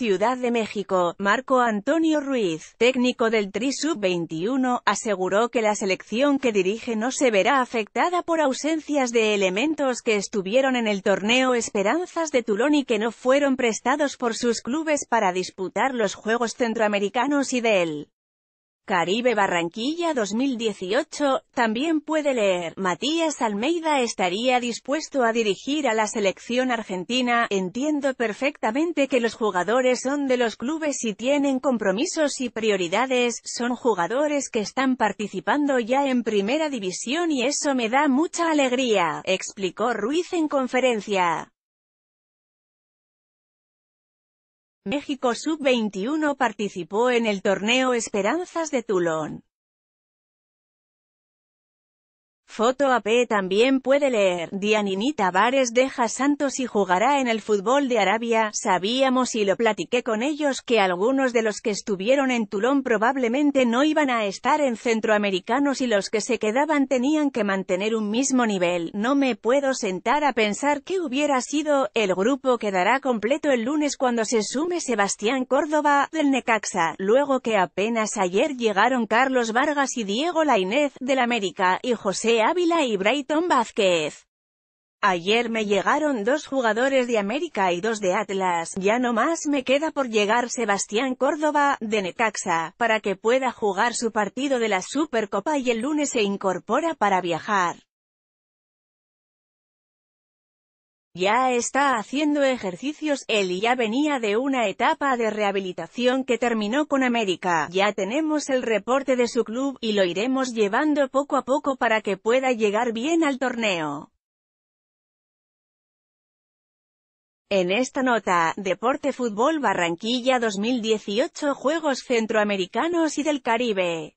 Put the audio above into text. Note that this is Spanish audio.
Ciudad de México, Marco Antonio Ruiz, técnico del Tri Sub-21, aseguró que la selección que dirige no se verá afectada por ausencias de elementos que estuvieron en el torneo Esperanzas de Tulón y que no fueron prestados por sus clubes para disputar los Juegos Centroamericanos y del Caribe Barranquilla 2018, también puede leer, Matías Almeida estaría dispuesto a dirigir a la selección argentina, entiendo perfectamente que los jugadores son de los clubes y tienen compromisos y prioridades, son jugadores que están participando ya en primera división y eso me da mucha alegría, explicó Ruiz en conferencia. México Sub-21 participó en el torneo Esperanzas de Tulón. Foto AP también puede leer, Dianini Tavares deja Santos y jugará en el fútbol de Arabia, sabíamos y lo platiqué con ellos que algunos de los que estuvieron en Tulón probablemente no iban a estar en centroamericanos y los que se quedaban tenían que mantener un mismo nivel, no me puedo sentar a pensar que hubiera sido, el grupo quedará completo el lunes cuando se sume Sebastián Córdoba, del Necaxa, luego que apenas ayer llegaron Carlos Vargas y Diego Lainez, del América, y José Ávila y Brayton Vázquez. Ayer me llegaron dos jugadores de América y dos de Atlas, ya no más me queda por llegar Sebastián Córdoba, de Necaxa, para que pueda jugar su partido de la Supercopa y el lunes se incorpora para viajar. Ya está haciendo ejercicios, él ya venía de una etapa de rehabilitación que terminó con América. Ya tenemos el reporte de su club, y lo iremos llevando poco a poco para que pueda llegar bien al torneo. En esta nota, Deporte Fútbol Barranquilla 2018 Juegos Centroamericanos y del Caribe.